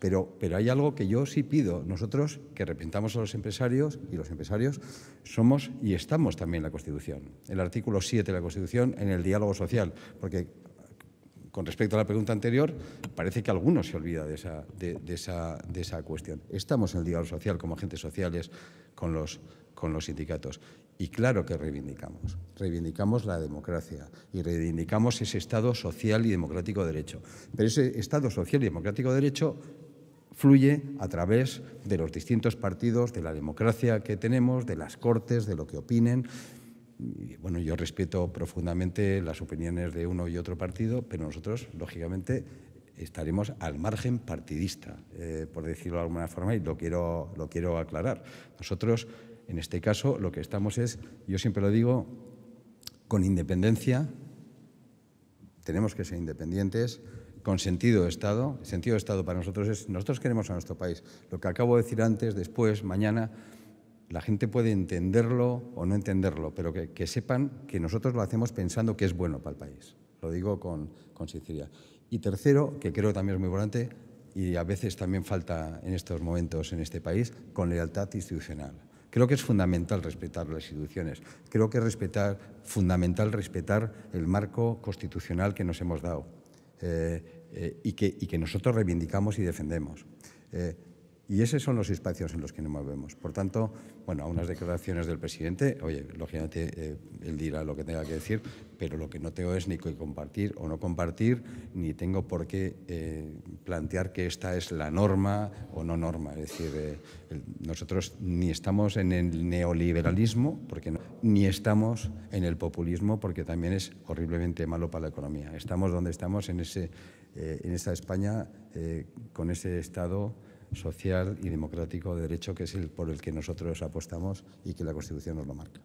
Pero, hay algo que yo sí pido. Nosotros, que representamos a los empresarios, y los empresarios somos y estamos también en la Constitución. El artículo 7 de la Constitución en el diálogo social. Porque con respecto a la pregunta anterior, parece que algunos se olvida de esa, de esa, cuestión. Estamos en el diálogo social como agentes sociales con los, con los sindicatos. Y claro que reivindicamos. Reivindicamos la democracia y reivindicamos ese Estado social y democrático de derecho. Pero ese Estado social y democrático de derecho fluye a través de los distintos partidos, de la democracia que tenemos, de las cortes, de lo que opinen. bueno, yo respeto profundamente las opiniones de uno y otro partido, pero nosotros, lógicamente, estaremos al margen partidista, eh, por decirlo de alguna forma, y lo quiero, lo quiero aclarar. Nosotros, en este caso, lo que estamos es, yo siempre lo digo, con independencia, tenemos que ser independientes, con sentido de Estado. El sentido de Estado para nosotros es, nosotros queremos a nuestro país. Lo que acabo de decir antes, después, mañana, la gente puede entenderlo o no entenderlo, pero que, que sepan que nosotros lo hacemos pensando que es bueno para el país. Lo digo con, sinceridad. Y tercero, que creo también es muy importante y a veces también falta en estos momentos en este país, con lealtad institucional. Creo que es fundamental respetar las instituciones. Creo que es respetar, fundamental respetar el marco constitucional que nos hemos dado. Eh, eh, y, que, y, que, nosotros reivindicamos y defendemos. Eh, y esos son los espacios en los que nos movemos. Por tanto, bueno, a unas declaraciones del presidente, oye, lógicamente eh, él dirá lo que tenga que decir, pero lo que no tengo es ni compartir o no compartir, ni tengo por qué plantear que esta es la norma o no norma. Es decir, nosotros ni estamos en el neoliberalismo, porque no, ni estamos en el populismo, porque también es horriblemente malo para la economía. Estamos donde estamos, en, eh, esa España, eh, con ese Estado social y democrático de derecho que es el por el que nosotros apostamos y que la Constitución nos lo marca.